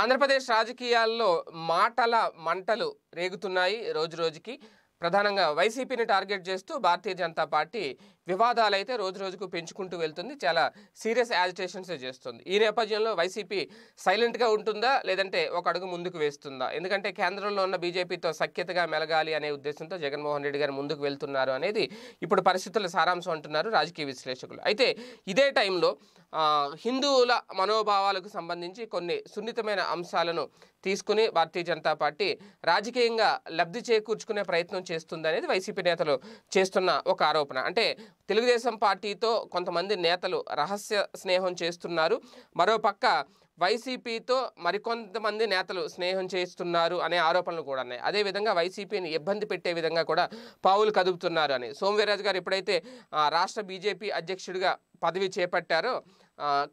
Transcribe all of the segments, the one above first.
ఆంధ్రప్రదేశ్ రాజకీయాల్లో మాటల మంటలు రేగుతున్నాయి రోజు రోజుకి ప్రధానంగా వైసీపీని టార్గెట్ చేస్తూ భారతీయ జనతా పార్టీ వివాదాలు అయితే రోజు రోజుకు పెంచుకుంటూ వెళ్తుంది చాలా సీరియస్ యాజిటేషన్స్ చేస్తుంది ఈ నేపథ్యంలో వైసీపీ సైలెంట్గా ఉంటుందా లేదంటే ఒక అడుగు ముందుకు వేస్తుందా ఎందుకంటే కేంద్రంలో ఉన్న బీజేపీతో సఖ్యతగా మెలగాలి అనే ఉద్దేశంతో జగన్మోహన్ రెడ్డి గారు ముందుకు వెళ్తున్నారు అనేది ఇప్పుడు పరిస్థితుల సారాంశం అంటున్నారు రాజకీయ విశ్లేషకులు అయితే ఇదే టైంలో హిందువుల మనోభావాలకు సంబంధించి కొన్ని సున్నితమైన అంశాలను తీసుకుని భారతీయ జనతా పార్టీ రాజకీయంగా లబ్ధి చేకూర్చుకునే ప్రయత్నం చేస్తుంది అనేది వైసీపీ నేతలు చేస్తున్న ఒక ఆరోపణ అంటే తెలుగుదేశం పార్టీతో కొంతమంది నేతలు రహస్య స్నేహం చేస్తున్నారు మరోపక్క వైసీపీతో మరికొంతమంది నేతలు స్నేహం చేస్తున్నారు అనే ఆరోపణలు కూడా ఉన్నాయి అదేవిధంగా వైసీపీని ఇబ్బంది పెట్టే విధంగా కూడా పావులు కదుపుతున్నారు అని సోమవీరాజు గారు ఎప్పుడైతే రాష్ట్ర బీజేపీ అధ్యక్షుడిగా పదవి చేపట్టారో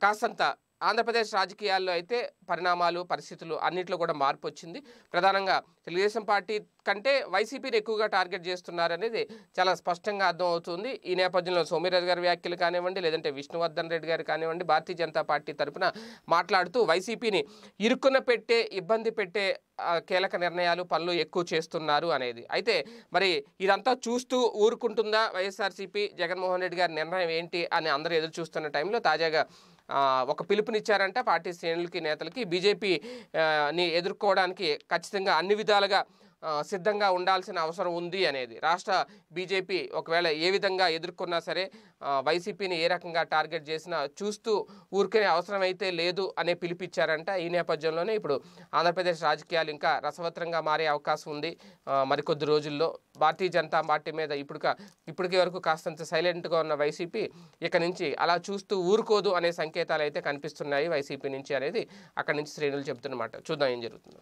కాసంత ఆంధ్రప్రదేశ్ రాజకీయాల్లో అయితే పరిణామాలు పరిస్థితులు అన్నింటిలో కూడా మార్పు వచ్చింది ప్రధానంగా తెలుగుదేశం పార్టీ కంటే వైసీపీని ఎక్కువగా టార్గెట్ చేస్తున్నారనేది చాలా స్పష్టంగా అర్థమవుతుంది ఈ నేపథ్యంలో సోమిరాజు గారి వ్యాఖ్యలు కానివ్వండి లేదంటే విష్ణువర్ధన్ రెడ్డి గారు కానివ్వండి భారతీయ జనతా పార్టీ తరఫున మాట్లాడుతూ వైసీపీని ఇరుక్కున పెట్టే ఇబ్బంది పెట్టే కీలక నిర్ణయాలు పనులు ఎక్కువ చేస్తున్నారు అనేది అయితే మరి ఇదంతా చూస్తూ ఊరుకుంటుందా వైఎస్ఆర్సీపీ జగన్మోహన్ రెడ్డి గారి నిర్ణయం ఏంటి అని అందరూ ఎదురు చూస్తున్న టైంలో తాజాగా ఒక పిలుపునిచ్చారంటే పార్టీ శ్రేణులకి నేతలకి బీజేపీని ఎదుర్కోవడానికి ఖచ్చితంగా అన్ని విధాలుగా సిద్ధంగా ఉండాల్సిన అవసరం ఉంది అనేది రాష్ట్ర బీజేపీ ఒకవేళ ఏ విధంగా ఎదుర్కొన్నా సరే వైసీపీని ఏ రకంగా టార్గెట్ చేసినా చూస్తూ ఊరికే అవసరం అయితే లేదు అనే పిలిపిచ్చారంట ఈ నేపథ్యంలోనే ఇప్పుడు ఆంధ్రప్రదేశ్ రాజకీయాలు ఇంకా రసవత్రంగా మారే అవకాశం ఉంది మరికొద్ది రోజుల్లో భారతీయ జనతా పార్టీ మీద ఇప్పుడు ఇప్పటికే వరకు కాస్తంత సైలెంట్గా ఉన్న వైసీపీ ఇక నుంచి అలా చూస్తూ ఊరుకోదు అనే సంకేతాలు అయితే కనిపిస్తున్నాయి వైసీపీ నుంచి అనేది అక్కడి నుంచి శ్రేణులు చెబుతున్నమాట చూద్దాం ఏం జరుగుతుందో